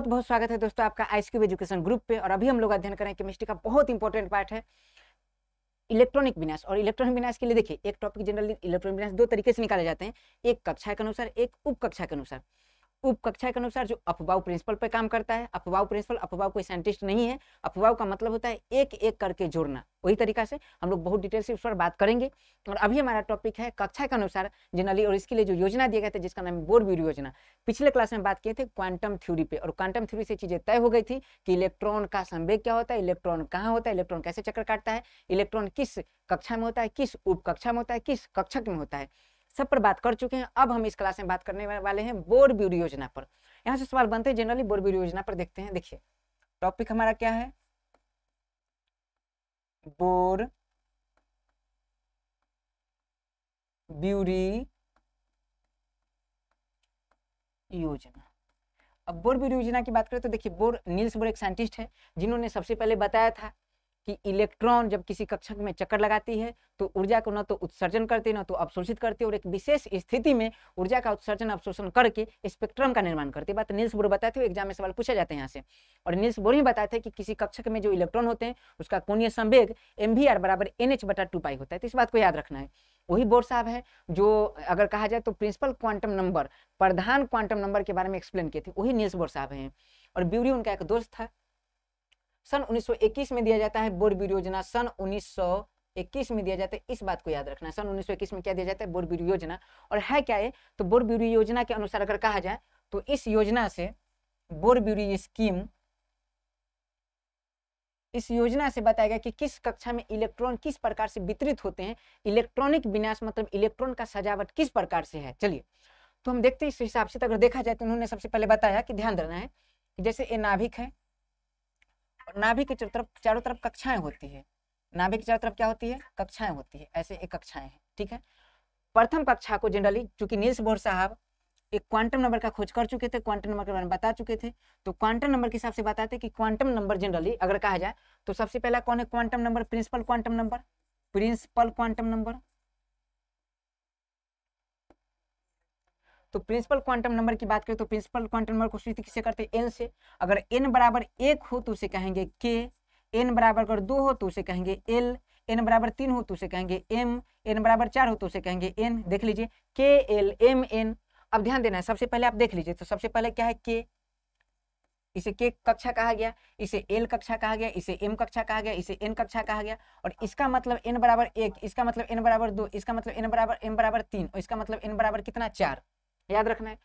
बहुत बहुत स्वागत है दोस्तों आपका आइस क्यूब एजुकेशन ग्रुप पे और अभी हम लोग अध्ययन करें केमिस्ट्री का बहुत इंपॉर्टेंट पार्ट है इलेक्ट्रॉनिक विनाश और इलेक्ट्रॉनिक विनाश के लिए देखिए एक टॉपिक जनरली इलेक्ट्रॉनिक विनाश दो तरीके से निकाले जाते हैं एक कक्षा के अनुसार एक उप कक्षा के अनुसार उप कक्षा के अनुसार जो अफवाह प्रिंसिपल पे काम करता है अफवाह प्रिंसिपल अफवाह कोई साइंटिस्ट नहीं है अफवाह का मतलब होता है एक एक करके जोड़ना वही तरीका से हम लोग बहुत डिटेल से उस पर बात करेंगे और अभी हमारा टॉपिक है कक्षा के अनुसार जनरली और इसके लिए जो योजना दिया गया था जिसका नाम है व्यू योजना पिछले क्लास में बात किए थे क्वांटम थ्योरी पे और क्वांटम थ्योरी से चीजें तय हो गई थी कि इलेक्ट्रॉन का संवेद क्या होता है इलेक्ट्रॉन कहाँ होता है इलेक्ट्रॉन कैसे चक्कर काटता है इलेक्ट्रॉन किस कक्षा में होता है किस उप कक्षा में होता है किस कक्षक में होता है सब पर बात कर चुके हैं अब हम इस क्लास में बात करने वाले हैं बोर ब्यूरो योजना पर यहाँ से सवाल बनते हैं जनरली बोर ब्यूरो योजना पर देखते हैं देखिए टॉपिक हमारा क्या है बोर ब्यूरी योजना अब बोर ब्यूरी योजना की बात करें तो देखिए बोर नील्स बोर एक साइंटिस्ट है जिन्होंने सबसे पहले बताया था कि इलेक्ट्रॉन जब किसी कक्षक में चक्कर लगाती है तो ऊर्जा को न तो उत्सर्जन करती न तो अवशोषित करती और एक विशेष स्थिति में ऊर्जा का उत्सर्जन अवशोषण करके स्पेक्ट्रम का निर्माण करती है बात नील्स बोर बताते हुए एग्जाम में सवाल पूछा जाते हैं यहाँ से और नील्स बोर ही बताते हैं कि किसी कक्षक में जो इलेक्ट्रॉन होते हैं उसका कोणीय संवेग एम वी आर बराबर एन एच बटा टू पाई होता है तो इस बात को याद रखना है वही बोर साहब है जो अगर कहा जाए तो प्रिंसिपल क्वांटम नंबर प्रधान क्वांटम नंबर के बारे में एक्सप्लेन किए थे वही नील्स बोर साहब हैं और ब्यूरी उनका एक दोस्त था सन 1921 में दिया जाता है बोरबीर योजना सन 1921 में दिया जाता है इस बात को याद रखना सन 1921 में क्या दिया जाता है बोरबीर योजना और है क्या है तो बोरबीर योजना के अनुसार अगर कहा जाए तो इस योजना से बोरबीरी स्कीम इस योजना से बताया गया कि किस कक्षा में इलेक्ट्रॉन किस प्रकार से वितरित होते हैं इलेक्ट्रॉनिक विन्यास मतलब इलेक्ट्रॉन का सजावट किस प्रकार से है चलिए तो हम देखते हैं इस हिसाब से तो अगर देखा जाए तो उन्होंने सबसे पहले बताया कि ध्यान देना है कि जैसे ये नाभिक है और नाभि के चारों तरफ चारों तरफ कक्षाएं होती है नाभि के चारों तरफ क्या होती है कक्षाएं होती है ऐसे एक कक्षाएं हैं ठीक है प्रथम कक्षा को जनरली चूंकि नील्स बोर साहब एक क्वांटम नंबर का खोज कर चुके थे क्वांटम नंबर के बारे में बता चुके थे तो क्वांटम नंबर के हिसाब से बताते कि क्वांटम नंबर जनरली अगर कहा जाए तो सबसे पहला कौन है quantum number principal quantum number principal quantum number तो प्रिंसिपल क्वांटम नंबर की बात करें तो प्रिंसिपल क्वांटम नंबर को सूचित किसे करते हैं एन से अगर एन बराबर एक हो तो उसे कहेंगे के एन बराबर अगर दो हो तो उसे कहेंगे एल एन बराबर तीन हो तो उसे कहेंगे एम एन बराबर चार हो तो उसे कहेंगे एन देख लीजिए के एल एम एन अब ध्यान देना है सबसे पहले आप देख लीजिए तो सबसे पहले क्या है के इसे के कक्षा कहा गया इसे एल कक्षा कहा गया इसे एम कक्षा कहा गया इसे एन कक्षा कहा गया और इसका मतलब एन बराबर एक इसका मतलब एन बराबर दो इसका मतलब एन बराबर एम बराबर तीन और इसका मतलब एन बराबर कितना चार याद रखना है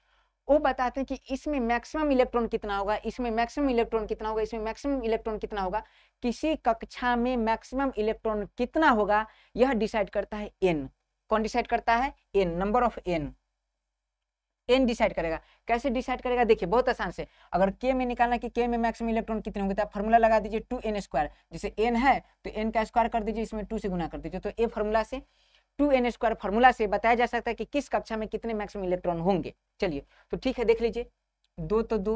वो बताते हैं कि इसमें मैक्सिमम इलेक्ट्रॉन कितना होगा इसमें मैक्सिमम इलेक्ट्रॉन कितना होगा इसमें मैक्सिमम इलेक्ट्रॉन कितना होगा किसी कक्षा में मैक्सिमम इलेक्ट्रॉन कितना होगा यह डिसाइड करता है एन कौन डिसाइड करता है N number of N N decide करेगा कैसे डिसाइड करेगा देखिए बहुत आसान से अगर के में निकालना कि के में मैक्सिमम इलेक्ट्रॉन कितने होंगे तो आप फॉर्मूला लगा दीजिए टू एन स्क्वायर जैसे एन है तो एन का स्क्वायर कर दीजिए इसमें टू से गुना कर दीजिए तो ए फॉर्मूला से टू एन स्क्वायर फॉर्मूला से बताया जा सकता है कि किस कक्षा में कितने मैक्सिमम इलेक्ट्रॉन होंगे चलिए तो ठीक है देख लीजिए दो तो दो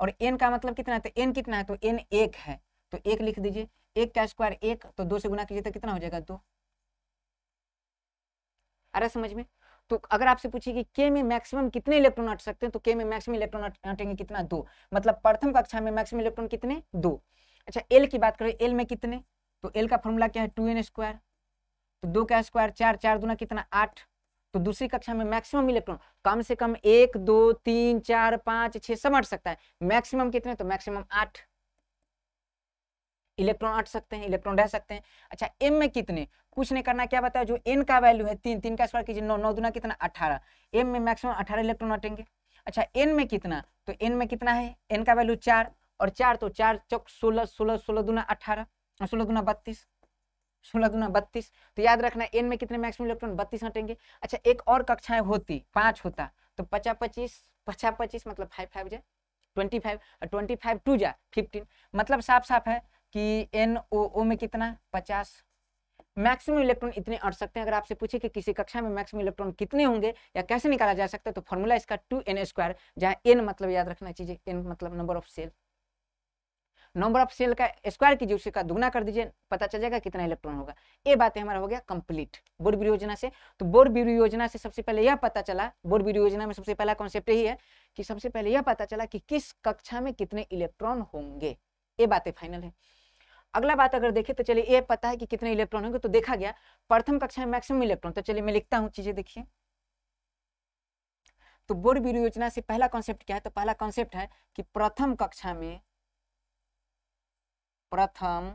और एन का मतलब कितना है तो एन कितना है तो एन एक है तो एक लिख दीजिए एक का स्क्वायर एक तो दो से गुना कीजिए तो कितना हो जाएगा दो अरे समझ में तो अगर आपसे पूछे कि के में मैक्सिमम कितने इलेक्ट्रॉन अट सकते हैं तो के में मैक्सिमम इलेक्ट्रॉन अटेंगे कितना दो मतलब प्रथम कक्षा में मैक्सिमम इलेक्ट्रॉन कितने दो अच्छा एल की बात करें एल में कितने तो एल का फॉर्मूला क्या है टू एन स्क्वायर तो दो का स्क्वायर चार चार दुना कितना आठ तो दूसरी कक्षा में मैक्सिमम इलेक्ट्रॉन कम से कम एक दो तीन चार पांच छह सब अट सकता है मैक्सिमम कितने तो मैक्सिमम आठ इलेक्ट्रॉन अट सकते हैं इलेक्ट्रॉन रह सकते हैं अच्छा एम में कितने कुछ नहीं करना क्या बताया जो एन का वैल्यू है तीन तीन का स्क्वायर कीजिए नौ नौ दुना कितना अठारह एम में मैक्सिमम अठारह इलेक्ट्रॉन अटेंगे अच्छा एन में कितना तो एन में कितना है एन का वैल्यू चार और चार तो चार चौक सोलह सोलह सोलह दुना अठारह सोलह दुना बत्तीस सोलह दो बत्तीस तो याद रखना एन में कितने मैक्सिमम इलेक्ट्रॉन बत्तीस हटेंगे अच्छा एक और कक्षाएं होती पांच होता तो पचास पच्चीस पचास पच्चीस मतलब फाइव फाइव जाए ट्वेंटी फाइव और ट्वेंटी फाइव टू जाए फिफ्टीन मतलब साफ साफ है कि एन ओ ओ में कितना पचास मैक्सिमम इलेक्ट्रॉन इतने अट सकते हैं अगर आपसे पूछे कि किसी कक्षा में मैक्सिमम इलेक्ट्रॉन कितने होंगे या कैसे निकाला जा सकता है तो फॉर्मूला इसका टू एन स्क्वायर जहाँ एन मतलब याद रखना चाहिए एन मतलब number of cell number of cell का स्क्वायर कीजिए उसे का दुगना कर दीजिए पता चल जाएगा कितना इलेक्ट्रॉन होगा ये बातें हमारा हो गया कंप्लीट बोर्ड बिरू योजना से तो बोर्ड बिरू योजना से सबसे पहले यह पता चला बोर्ड बिरू योजना में सबसे पहला कॉन्सेप्ट यही है कि सबसे पहले यह पता चला कि किस कक्षा में कितने इलेक्ट्रॉन होंगे ये बातें फाइनल है अगला बात अगर देखे तो चलिए ये पता है कि कितने इलेक्ट्रॉन होंगे तो देखा गया प्रथम कक्षा में मैक्सिमम इलेक्ट्रॉन तो चलिए मैं लिखता हूँ चीजें देखिए तो बोर्ड बिरू योजना से पहला कॉन्सेप्ट क्या है तो पहला कॉन्सेप्ट है कि प्रथम कक्षा में प्रथम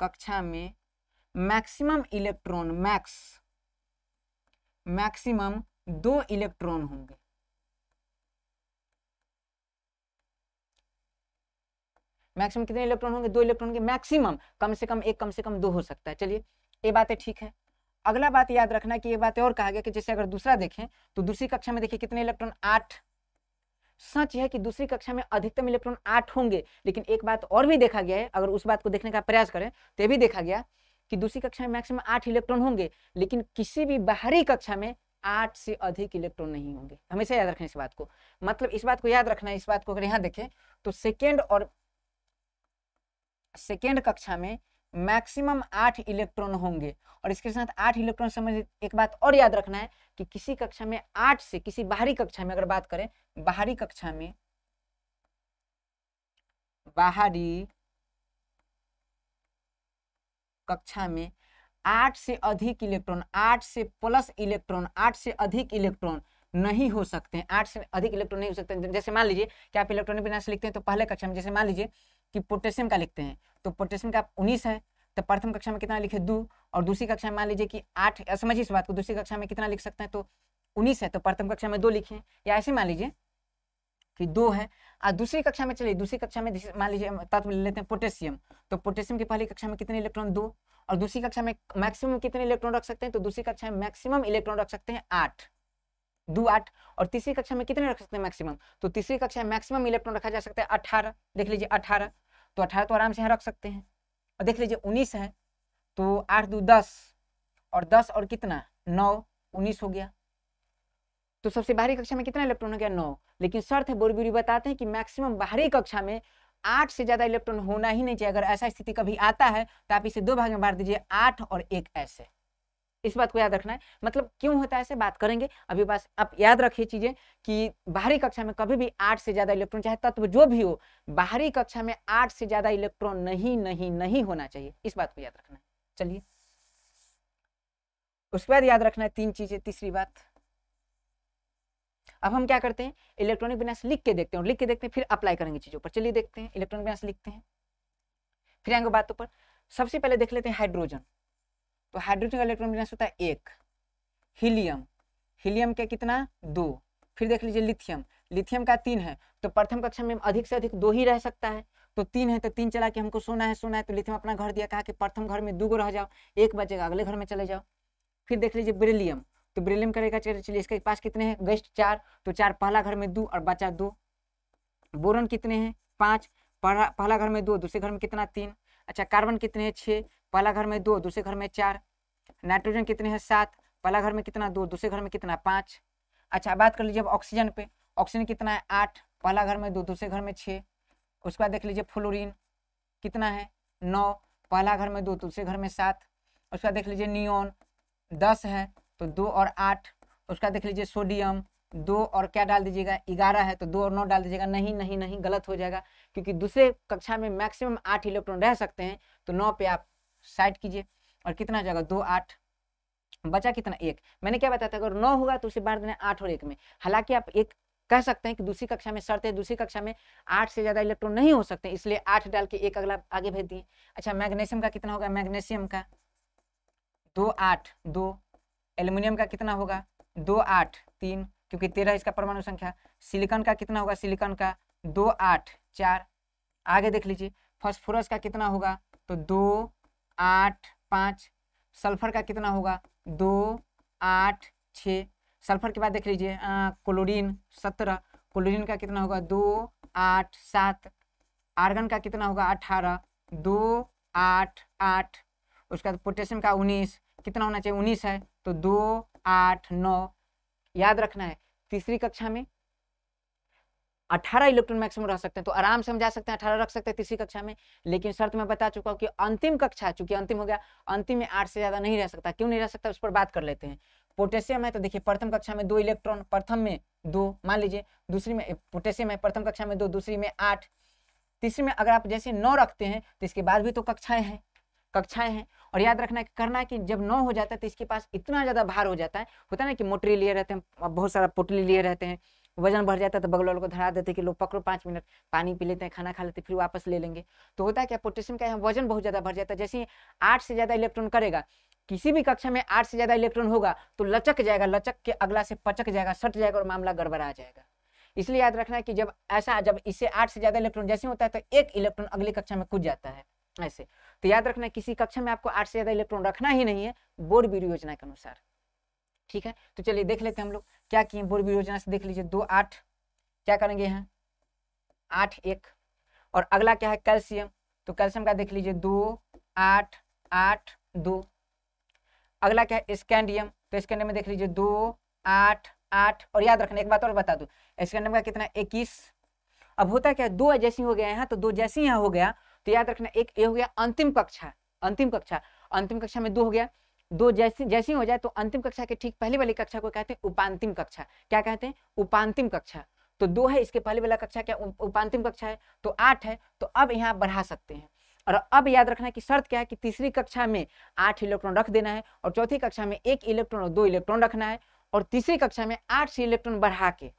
कक्षा में मैक्सिमम इलेक्ट्रॉन मैक्स मैक्सिमम दो इलेक्ट्रॉन होंगे मैक्सिमम कितने इलेक्ट्रॉन होंगे दो इलेक्ट्रॉन के मैक्सिमम कम से कम एक कम से कम दो हो सकता है चलिए ये बातें ठीक है अगला बात याद रखना कि ये बातें और कहा गया कि जैसे अगर दूसरा देखें तो दूसरी कक्षा में देखिए कितने इलेक्ट्रॉन आठ सच है कि दूसरी कक्षा में अधिकतम इलेक्ट्रॉन आठ होंगे लेकिन एक बात और भी देखा गया है अगर उस बात को देखने का प्रयास करें तो यह भी देखा गया कि दूसरी कक्षा में मैक्सिमम आठ इलेक्ट्रॉन होंगे लेकिन किसी भी बाहरी कक्षा में आठ से अधिक इलेक्ट्रॉन नहीं होंगे हमेशा याद रखना इस बात को मतलब इस बात को याद रखना इस बात को अगर यहाँ देखें तो सेकेंड और सेकेंड कक्षा में मैक्सिमम आठ इलेक्ट्रॉन होंगे और इसके साथ आठ इलेक्ट्रॉन समझ एक बात और याद रखना है कि किसी कक्षा में आठ से किसी बाहरी कक्षा में अगर बात करें बाहरी कक्षा में बाहरी कक्षा में आठ से अधिक इलेक्ट्रॉन आठ से प्लस इलेक्ट्रॉन आठ से अधिक इलेक्ट्रॉन नहीं हो सकते हैं आठ से अधिक इलेक्ट्रॉन नहीं हो सकते जैसे मान लीजिए कि आप इलेक्ट्रॉनिक विन्यास लिखते हैं तो पहले कक्षा में जैसे मान लीजिए कि पोटेशियम का लिखते हैं तो पोटेशियम का उन्नीस है तो प्रथम कक्षा में कितना लिखे दो और दूसरी कक्षा में मान लीजिए कि आठ समझिए इस बात को दूसरी कक्षा में कितना लिख सकते हैं तो उन्नीस है तो प्रथम कक्षा में दो लिखे या ऐसे मान लीजिए कि दो है और दूसरी कक्षा में चलिए दूसरी कक्षा में मान लीजिए तत्व ले लेते हैं पोटेशियम तो पोटेशियम की पहली कक्षा में कितने इलेक्ट्रॉन दो और दूसरी कक्षा में मैक्सिमम कितने इलेक्ट्रॉन रख सकते हैं तो दूसरी कक्षा में मैक्सिमम इलेक्ट्रॉन रख सकते हैं आठ दो आठ और तीसरी कक्षा में कितने रख सकते हैं मैक्सिमम तो तीसरी कक्षा में मैक्सिमम इलेक्ट्रॉन रखा जा सकता है अठारह देख लीजिए अठारह तो अठारह तो आराम से यहाँ रख सकते हैं और देख लीजिए उन्नीस है तो आठ दो दस और दस और कितना नौ उन्नीस हो गया तो सबसे बाहरी कक्षा में कितना इलेक्ट्रॉन हो गया नौ लेकिन शर्त है बोरबीरी बताते हैं कि मैक्सिमम बाहरी कक्षा में आठ से ज्यादा इलेक्ट्रॉन होना ही नहीं चाहिए अगर ऐसा स्थिति कभी आता है तो आप इसे दो भाग में बांट दीजिए आठ और एक ऐसे इस बात को याद रखना है मतलब क्यों होता है ऐसे बात करेंगे अभी बस आप याद रखिए चीजें कि बाहरी कक्षा में कभी भी आठ से ज्यादा इलेक्ट्रॉन चाहे तत्व जो भी हो बाहरी कक्षा में आठ से ज्यादा इलेक्ट्रॉन नहीं नहीं नहीं होना चाहिए इस बात को याद रखना है चलिए उसके बाद याद रखना है तीन चीजें तीसरी बात अब हम क्या करते हैं इलेक्ट्रॉनिक विन्यास लिख के देखते हैं लिख के देखते हैं फिर अप्लाई करेंगे चीजों पर चलिए देखते हैं इलेक्ट्रॉनिक विन्यास लिखते हैं फिर आएंगे बातों पर सबसे पहले देख लेते हैं हाइड्रोजन तो हाइड्रोजन का इलेक्ट्रॉन विन्यास होता है एक हीलियम हीलियम का कितना दो फिर देख लीजिए लिथियम लिथियम का तीन है तो प्रथम कक्षा में अधिक से अधिक दो ही रह सकता है तो तीन है तो तीन चला के हमको सोना है सोना है तो लिथियम अपना घर दिया कहा कि प्रथम घर में दो गो रह जाओ एक बचेगा अगले घर में चले जाओ फिर देख लीजिए ब्रिलियम तो ब्रिलियम करेगा चलिए इसके पास कितने हैं गेस्ट चार तो चार पहला घर में दो और बचा दो बोरन कितने हैं पाँच पहला घर में दो दूसरे घर में कितना तीन अच्छा कार्बन कितने हैं छः पहला घर में दो दूसरे घर में चार नाइट्रोजन कितने हैं सात पहला घर में कितना दो दूसरे घर में कितना पाँच अच्छा बात कर लीजिए अब ऑक्सीजन पे ऑक्सीजन कितना है आठ पहला घर में दो दूसरे घर में छः उसके बाद देख लीजिए फ्लोरिन कितना है नौ पहला घर में दो दूसरे घर में सात उसके बाद देख लीजिए नियोन दस है तो दो और आठ उसका देख लीजिए सोडियम दो और क्या डाल दीजिएगा ग्यारह है तो दो और नौ डाल दीजिएगा नहीं नहीं नहीं गलत हो जाएगा क्योंकि दूसरे कक्षा में मैक्सिमम आठ इलेक्ट्रॉन रह सकते हैं तो नौ पे आप साइड कीजिए और कितना हो जाएगा दो आठ बचा कितना एक मैंने क्या बताया था अगर नौ होगा तो उसे बांट देना आठ और एक में हालांकि आप एक कह सकते हैं कि दूसरी कक्षा में शर्त है दूसरी कक्षा में आठ से ज्यादा इलेक्ट्रॉन नहीं हो सकते इसलिए आठ डाल के एक अगला आगे भेज दिए अच्छा मैग्नेशियम का कितना होगा मैग्नेशियम का दो आठ दो एल्यूमिनियम का कितना होगा दो आठ तीन क्योंकि तेरह इसका परमाणु संख्या सिलिकॉन का कितना होगा सिलिकॉन का दो आठ चार आगे देख लीजिए फॉस्फोरस का कितना होगा तो दो आठ पाँच सल्फर का कितना होगा दो आठ छः सल्फर के बाद देख लीजिए क्लोरीन सत्रह क्लोरीन का कितना होगा दो आठ सात आर्गन का कितना होगा अठारह दो आठ आठ उसके बाद पोटेशियम का उन्नीस कितना होना चाहिए उन्नीस है तो दो आठ नौ याद रखना है तीसरी कक्षा में 18 इलेक्ट्रॉन मैक्सिमम रह सकते हैं तो आराम से हम जा सकते हैं 18 रख सकते हैं तीसरी कक्षा में लेकिन शर्त मैं बता चुका हूँ कि अंतिम कक्षा चूंकि अंतिम हो गया अंतिम में आठ से ज्यादा नहीं रह सकता क्यों नहीं रह सकता उस पर बात कर लेते हैं पोटेशियम है तो देखिए प्रथम कक्षा में दो इलेक्ट्रॉन प्रथम में दो मान लीजिए दूसरी में पोटेशियम है प्रथम कक्षा में दो दूसरी में आठ तीसरी में अगर आप जैसे नौ रखते हैं तो इसके बाद भी तो कक्षाएं हैं कक्षाएं हैं और याद रखना है करना है कि जब नौ हो जाता है तो इसके पास इतना ज़्यादा भार हो जाता है होता है ना कि मोटरी लिए रहते हैं बहुत सारा पोटली लिए रहते हैं वजन बढ़ जाता है तो बगल वालों को धरा देते कि लोग पकड़ो पाँच मिनट पानी पी लेते हैं खाना खा लेते फिर वापस ले लेंगे तो होता है क्या पोटेशियम का वजन बहुत ज़्यादा बढ़ जाता है जैसे आठ से ज़्यादा इलेक्ट्रॉन करेगा किसी भी कक्षा में आठ से ज़्यादा इलेक्ट्रॉन होगा तो लचक जाएगा लचक के अगला से पचक जाएगा सट जाएगा और मामला गड़बड़ा जाएगा इसलिए याद रखना है कि जब ऐसा जब इससे आठ से ज़्यादा इलेक्ट्रॉन जैसे होता है तो एक इलेक्ट्रॉन अगली कक्षा में कूद जाता है ऐसे तो याद रखना किसी कक्षा में आपको आठ से ज़्यादा इलेक्ट्रॉन रखना ही नहीं है बोर्ड बीड योजना के अनुसार ठीक है तो चलिए देख लेते हैं हम लोग क्या किए पूर्व योजना से देख लीजिए दो आठ क्या करेंगे यहाँ आठ एक और अगला क्या है कैल्शियम तो कैल्शियम का देख लीजिए दो आठ आठ दो अगला क्या है स्कैंडियम तो स्कैंडियम में देख लीजिए दो आठ आठ और याद रखना एक बात और बता दो स्कैंडियम का कितना इक्कीस अब होता क्या है दो जैसी हो गया यहाँ तो दो जैसी यहाँ हो गया तो याद रखना एक ये हो गया अंतिम कक्षा अंतिम कक्षा अंतिम कक्षा में दो हो गया दो जैसी जैसी हो जाए तो अंतिम कक्षा के ठीक पहले वाली कक्षा को कहते हैं उपांतिम कक्षा क्या कहते हैं उपांतिम कक्षा तो दो है इसके पहले वाला कक्षा क्या उपांतिम कक्षा है तो आठ है तो अब यहाँ बढ़ा सकते हैं और अब याद रखना कि शर्त क्या है कि तीसरी कक्षा में आठ इलेक्ट्रॉन रख देना है और चौथी कक्षा में एक इलेक्ट्रॉन और दो इलेक्ट्रॉन रखना है और तीसरी कक्षा में आठ से इलेक्ट्रॉन बढ़ा के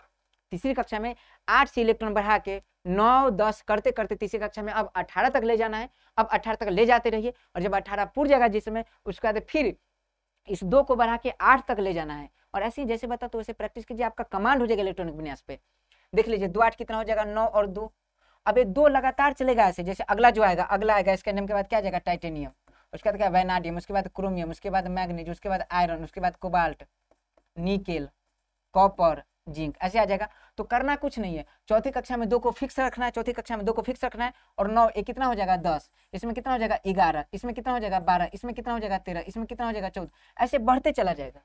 तीसरी कक्षा में आठ से इलेक्ट्रॉन बढ़ा के नौ दस करते करते तीसरी कक्षा में अब अठारह तक ले जाना है अब अठारह तक ले जाते रहिए और जब अठारह पूरी जगह जिसमें उसके बाद फिर इस दो को बढ़ा के आठ तक ले जाना है और ऐसे ही जैसे बता तो वैसे प्रैक्टिस कीजिए आपका कमांड हो जाएगा इलेक्ट्रॉनिक विन्यास पे देख लीजिए दो आठ कितना हो जाएगा नौ और दो अब ये दो लगातार चलेगा ऐसे जैसे अगला जो आएगा अगला आएगा इसके नाम के बाद क्या जाएगा टाइटेनियम उसके बाद क्या वेनाडियम उसके बाद क्रोमियम उसके बाद मैग्नीज उसके बाद आयरन उसके बाद कोबाल्ट निकेल कॉपर जिंक ऐसे आ जाएगा तो करना कुछ नहीं है चौथी कक्षा में दो को फिक्स रखना है चौथी कक्षा में दो को फिक्स रखना है और नौ ये कितना हो जाएगा दस इसमें कितना हो जाएगा ग्यारह इसमें कितना हो जाएगा बारह इसमें कितना हो जाएगा तेरह इसमें कितना हो जाएगा चौदह ऐसे बढ़ते चला जाएगा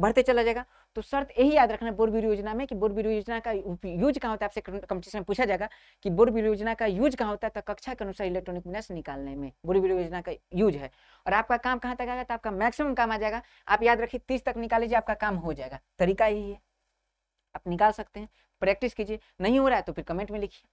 बढ़ते चला जाएगा तो शर्त यही याद रखना है बोरबिर योजना में कि बोरबिर योजना का यूज कहाँ होता है आपसे कंपटीशन में पूछा जाएगा कि बोरबिर योजना का यूज कहाँ होता है तो कक्षा के अनुसार इलेक्ट्रॉनिक विन्यास निकालने में बोरबिर योजना का यूज है और आपका काम कहाँ तक आएगा तो आपका मैक्सिमम काम आ जाएगा आप याद रखिए तीस तक निकाल लीजिए आपका काम हो जाएगा तरीका यही है आप निकाल सकते हैं प्रैक्टिस कीजिए नहीं हो रहा है तो फिर कमेंट में लिखिए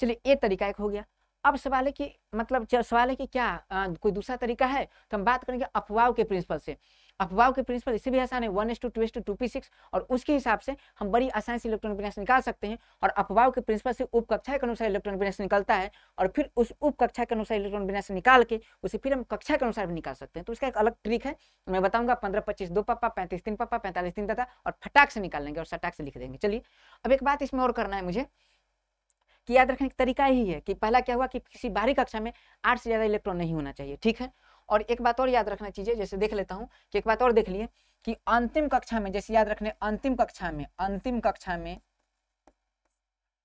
चलिए ये तरीका एक हो गया अब सवाल है कि मतलब सवाल है कि क्या आ, कोई दूसरा तरीका है तो हम बात करेंगे अफवाह के प्रिंसिपल से अफवाह के प्रिंसिपल इससे भी आसान है one S two two S two two P six और उसके हिसाब से हम बड़ी आसानी से इलेक्ट्रॉन विन्यास निकाल सकते हैं और अफवाह के प्रिंसिपल से उप कक्षा के अनुसार इलेक्ट्रॉन विन्यास निकलता है और फिर उस उप कक्षा के अनुसार इलेक्ट्रॉन विन्यास निकाल के उसे फिर हम कक्षा के अनुसार भी निकाल सकते हैं तो उसका एक अलग ट्रिक है मैं बताऊंगा पंद्रह पच्चीस दो पापा पैंतीस तीन पापा पैंतालीस तीन दादा और फटाक से निकाल लेंगे और सटाक से लिख देंगे चलिए अब एक बात इसमें और करना है मुझे कि याद रखने का तरीका यही है कि पहला क्या हुआ कि किसी बाहरी कक्षा में आठ से ज्यादा इलेक्ट्रॉन नहीं होना चाहिए ठीक है और एक बात और याद रखना चाहिए जैसे देख लेता हूँ कि एक बात और देख लिए कि अंतिम कक्षा में जैसे याद रखने अंतिम कक्षा में अंतिम कक्षा में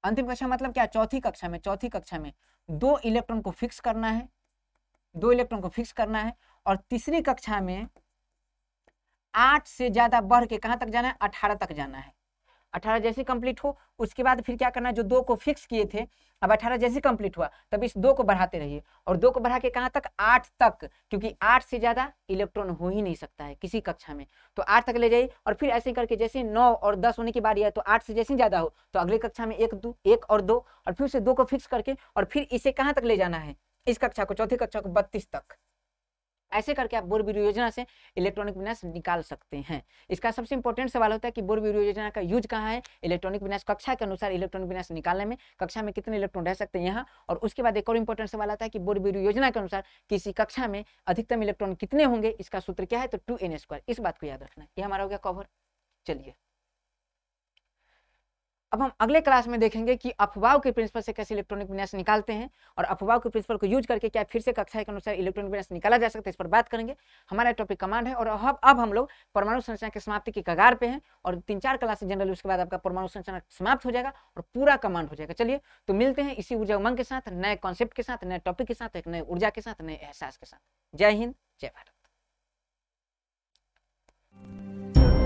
अंतिम कक्षा मतलब क्या चौथी कक्षा में चौथी कक्षा में दो इलेक्ट्रॉन को फिक्स करना है दो इलेक्ट्रॉन को फिक्स करना है और तीसरी कक्षा में आठ से ज्यादा बढ़ के कहां तक जाना है अठारह तक जाना है अठारह जैसे कंप्लीट हो उसके बाद फिर क्या करना जो दो को फिक्स किए थे अब अठारह जैसे कंप्लीट हुआ तब इस दो को बढ़ाते रहिए और दो को बढ़ा के कहाँ तक आठ तक क्योंकि आठ से ज़्यादा इलेक्ट्रॉन हो ही नहीं सकता है किसी कक्षा में तो आठ तक ले जाइए और फिर ऐसे करके जैसे नौ और दस होने की बारी है तो आठ से जैसे ज़्यादा हो तो अगली कक्षा में एक दो एक और दो और फिर उसे दो को फिक्स करके और फिर इसे कहाँ तक ले जाना है इस कक्षा को चौथी कक्षा को बत्तीस तक ऐसे करके आप बोर बिरू योजना से इलेक्ट्रॉनिक विन्यास निकाल सकते हैं इसका सबसे इंपॉर्टेंट सवाल होता है कि बोर बिरू योजना का यूज कहाँ है इलेक्ट्रॉनिक विन्यास कक्षा के अनुसार इलेक्ट्रॉनिक विन्यास निकालने में कक्षा में कितने इलेक्ट्रॉन रह सकते हैं यहाँ और उसके बाद एक और इंपॉर्टेंट सवाल आता है कि बोर बिरू योजना के अनुसार किसी कक्षा में अधिकतम इलेक्ट्रॉन कितने होंगे इसका सूत्र क्या है तो टू इस बात को याद रखना यह ये हमारा हो गया कवर चलिए अब हम अगले क्लास में देखेंगे कि अफवाह के प्रिंसिपल से कैसे इलेक्ट्रॉनिक विन्यास निकालते हैं और अफवाह के प्रिंसिपल को यूज करके क्या फिर से कक्षा के अनुसार इलेक्ट्रॉनिक विन्यास निकाला जा सकता है इस पर बात करेंगे हमारा टॉपिक कमांड है और अब अब हम लोग परमाणु संरचना के समाप्ति की कगार पे हैं और तीन चार क्लास जनरल उसके बाद आपका परमाणु संरचना समाप्त हो जाएगा और पूरा कमांड हो जाएगा चलिए तो मिलते हैं इसी ऊर्जा उमंग के साथ नए कॉन्सेप्ट के साथ नए टॉपिक के साथ एक नए ऊर्जा के साथ नए एहसास के साथ जय हिंद जय भारत